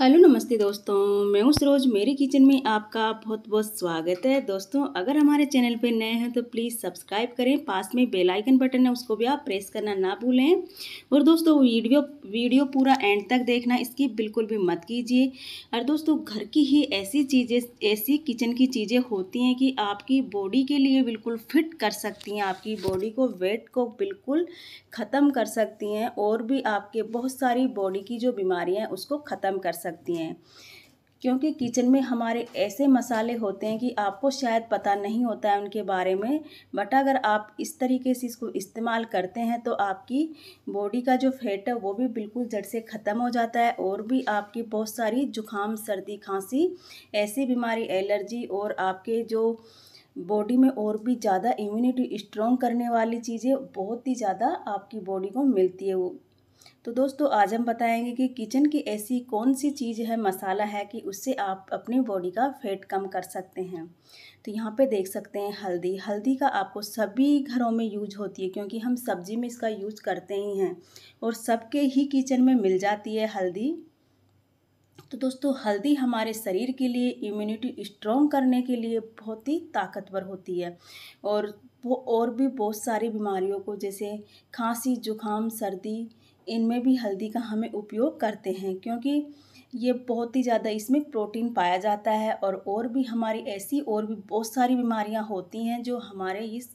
hello नमस्ते दोस्तों मैं उस रोज़ मेरे किचन में आपका बहुत बहुत स्वागत है दोस्तों अगर हमारे चैनल पर नए हैं तो प्लीज़ सब्सक्राइब करें पास में बेल आइकन बटन है उसको भी आप प्रेस करना ना भूलें और दोस्तों वीडियो वीडियो पूरा एंड तक देखना इसकी बिल्कुल भी मत कीजिए और दोस्तों घर की ही ऐसी चीज़ें ऐसी किचन की चीज़ें होती हैं कि आपकी बॉडी के लिए बिल्कुल फिट कर सकती हैं आपकी बॉडी को वेट को बिल्कुल ख़त्म कर सकती हैं और भी आपके बहुत सारी बॉडी की जो बीमारियाँ हैं उसको ख़त्म कर सकती हैं क्योंकि किचन में हमारे ऐसे मसाले होते हैं कि आपको शायद पता नहीं होता है उनके बारे में बट अगर आप इस तरीके से इसको इस्तेमाल करते हैं तो आपकी बॉडी का जो फैट है वो भी बिल्कुल जड़ से ख़त्म हो जाता है और भी आपकी बहुत सारी जुखाम सर्दी खांसी ऐसी बीमारी एलर्जी और आपके जो बॉडी में और भी ज़्यादा इम्यूनिटी स्ट्रॉन्ग करने वाली चीज़ें बहुत ही ज़्यादा आपकी बॉडी को मिलती है वो तो दोस्तों आज हम बताएंगे कि किचन की ऐसी कौन सी चीज़ है मसाला है कि उससे आप अपनी बॉडी का फैट कम कर सकते हैं तो यहाँ पे देख सकते हैं हल्दी हल्दी का आपको सभी घरों में यूज होती है क्योंकि हम सब्जी में इसका यूज करते ही हैं और सबके ही किचन में मिल जाती है हल्दी तो दोस्तों हल्दी हमारे शरीर के लिए इम्यूनिटी स्ट्रॉन्ग करने के लिए बहुत ही ताकतवर होती है और वो और भी बहुत सारी बीमारियों को जैसे खांसी जुकाम सर्दी इनमें भी हल्दी का हमें उपयोग करते हैं क्योंकि ये बहुत ही ज़्यादा इसमें प्रोटीन पाया जाता है और और भी हमारी ऐसी और भी बहुत सारी बीमारियां होती हैं जो हमारे इस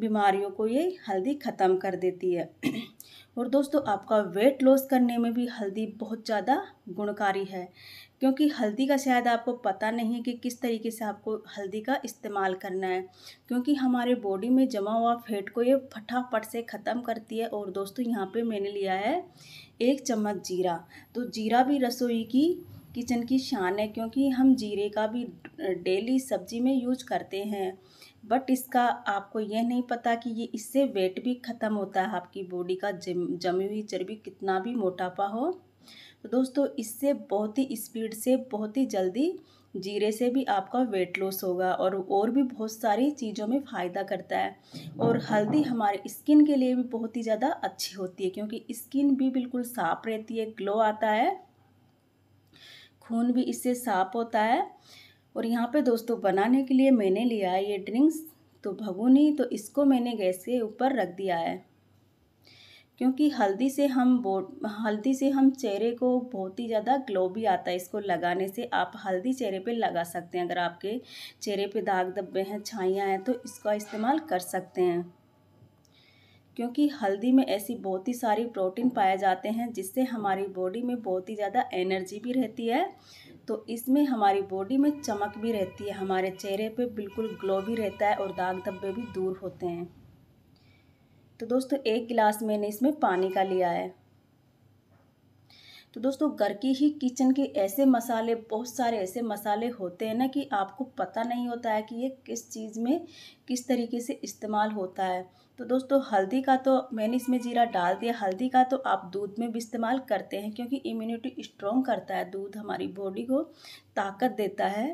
बीमारियों को ये हल्दी ख़त्म कर देती है और दोस्तों आपका वेट लॉस करने में भी हल्दी बहुत ज़्यादा गुणकारी है क्योंकि हल्दी का शायद आपको पता नहीं है कि किस तरीके से आपको हल्दी का इस्तेमाल करना है क्योंकि हमारे बॉडी में जमा हुआ फेट को ये फटाफट से ख़त्म करती है और दोस्तों यहाँ पे मैंने लिया है एक चम्मच जीरा तो जीरा भी रसोई की किचन की शान है क्योंकि हम जीरे का भी डेली सब्जी में यूज करते हैं बट इसका आपको यह नहीं पता कि ये इससे वेट भी ख़त्म होता है आपकी बॉडी का जम जमी हुई चर्बी कितना भी मोटापा हो तो दोस्तों इससे बहुत ही स्पीड से बहुत ही जल्दी जीरे से भी आपका वेट लॉस होगा और और भी बहुत सारी चीज़ों में फ़ायदा करता है और हल्दी हमारे स्किन के लिए भी बहुत ही ज़्यादा अच्छी होती है क्योंकि स्किन भी बिल्कुल साफ रहती है ग्लो आता है खून भी इससे साफ होता है और यहाँ पे दोस्तों बनाने के लिए मैंने लिया है ये ड्रिंक्स तो भगोनी तो इसको मैंने गैस के ऊपर रख दिया है क्योंकि हल्दी से हम हल्दी से हम चेहरे को बहुत ही ज़्यादा ग्लो भी आता है इसको लगाने से आप हल्दी चेहरे पे लगा सकते हैं अगर आपके चेहरे पे दाग धब्बे हैं छाइयाँ हैं तो इसका इस्तेमाल कर सकते हैं क्योंकि हल्दी में ऐसी बहुत ही सारी प्रोटीन पाए जाते हैं जिससे हमारी बॉडी में बहुत ही ज़्यादा एनर्जी भी रहती है तो इसमें हमारी बॉडी में चमक भी रहती है हमारे चेहरे पे बिल्कुल ग्लो भी रहता है और दाग धब्बे भी दूर होते हैं तो दोस्तों एक गिलास मैंने इसमें पानी का लिया है तो दोस्तों घर की ही किचन के ऐसे मसाले बहुत सारे ऐसे मसाले होते हैं ना कि आपको पता नहीं होता है कि ये किस चीज़ में किस तरीके से इस्तेमाल होता है तो दोस्तों हल्दी का तो मैंने इसमें जीरा डाल दिया हल्दी का तो आप दूध में भी इस्तेमाल करते हैं क्योंकि इम्यूनिटी स्ट्रॉन्ग करता है दूध हमारी बॉडी को ताकत देता है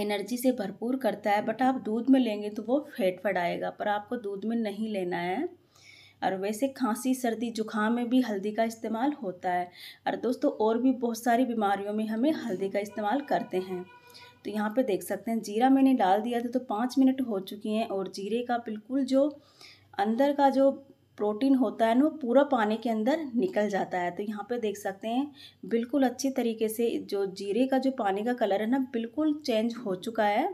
एनर्जी से भरपूर करता है बट आप दूध में लेंगे तो वो फेट फड़ाएगा पर आपको दूध में नहीं लेना है और वैसे खांसी सर्दी जुकाम में भी हल्दी का इस्तेमाल होता है और दोस्तों और भी बहुत सारी बीमारियों में हमें हल्दी का इस्तेमाल करते हैं तो यहाँ पे देख सकते हैं जीरा मैंने डाल दिया था तो पाँच मिनट हो चुकी हैं और जीरे का बिल्कुल जो अंदर का जो प्रोटीन होता है ना वो पूरा पानी के अंदर निकल जाता है तो यहाँ पे देख सकते हैं बिल्कुल अच्छी तरीके से जो जीरे का जो पानी का कलर है ना बिल्कुल चेंज हो चुका है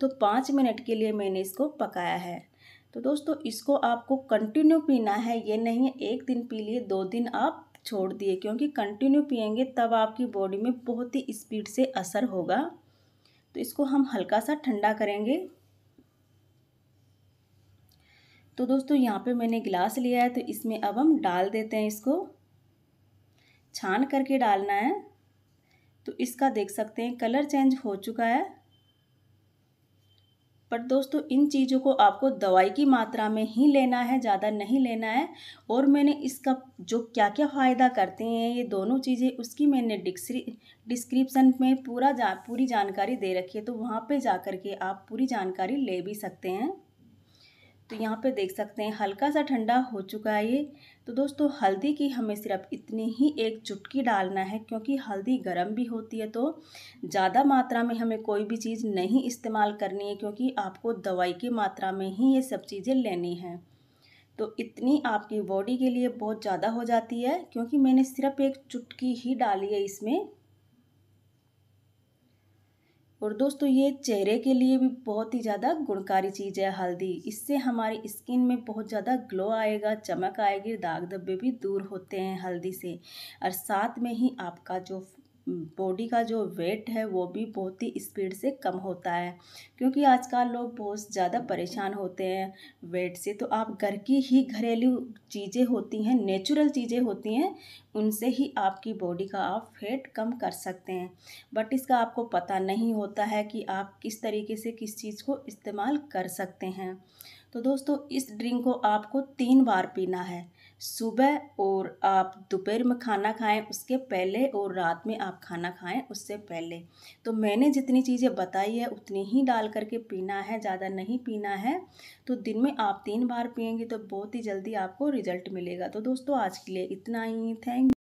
तो पाँच मिनट के लिए मैंने इसको पकाया है तो दोस्तों इसको आपको कंटिन्यू पीना है ये नहीं है एक दिन पी लिए दो दिन आप छोड़ दिए क्योंकि कंटिन्यू पियेंगे तब आपकी बॉडी में बहुत ही स्पीड से असर होगा तो इसको हम हल्का सा ठंडा करेंगे तो दोस्तों यहाँ पे मैंने गिलास लिया है तो इसमें अब हम डाल देते हैं इसको छान करके डालना है तो इसका देख सकते हैं कलर चेंज हो चुका है पर दोस्तों इन चीज़ों को आपको दवाई की मात्रा में ही लेना है ज़्यादा नहीं लेना है और मैंने इसका जो क्या क्या फ़ायदा करते हैं ये दोनों चीज़ें उसकी मैंने डिस्क्रिप्सन में पूरा जा पूरी जानकारी दे रखी है तो वहाँ पे जा कर के आप पूरी जानकारी ले भी सकते हैं तो यहाँ पे देख सकते हैं हल्का सा ठंडा हो चुका है ये तो दोस्तों हल्दी की हमें सिर्फ इतनी ही एक चुटकी डालना है क्योंकि हल्दी गर्म भी होती है तो ज़्यादा मात्रा में हमें कोई भी चीज़ नहीं इस्तेमाल करनी है क्योंकि आपको दवाई की मात्रा में ही ये सब चीज़ें लेनी हैं तो इतनी आपकी बॉडी के लिए बहुत ज़्यादा हो जाती है क्योंकि मैंने सिर्फ एक चुटकी ही डाली है इसमें और दोस्तों ये चेहरे के लिए भी बहुत ही ज़्यादा गुणकारी चीज़ है हल्दी इससे हमारी स्किन में बहुत ज़्यादा ग्लो आएगा चमक आएगी दाग धब्बे भी दूर होते हैं हल्दी से और साथ में ही आपका जो बॉडी का जो वेट है वो भी बहुत ही स्पीड से कम होता है क्योंकि आजकल लोग बहुत ज़्यादा परेशान होते हैं वेट से तो आप घर की ही घरेलू चीज़ें होती हैं नेचुरल चीज़ें होती हैं उनसे ही आपकी बॉडी का आप फेट कम कर सकते हैं बट इसका आपको पता नहीं होता है कि आप किस तरीके से किस चीज़ को इस्तेमाल कर सकते हैं तो दोस्तों इस ड्रिंक को आपको तीन बार पीना है सुबह और आप दोपहर में खाना खाएं उसके पहले और रात में आप खाना खाएं उससे पहले तो मैंने जितनी चीज़ें बताई है उतनी ही डाल करके पीना है ज़्यादा नहीं पीना है तो दिन में आप तीन बार पियेंगे तो बहुत ही जल्दी आपको रिजल्ट मिलेगा तो दोस्तों आज के लिए इतना ही थैंक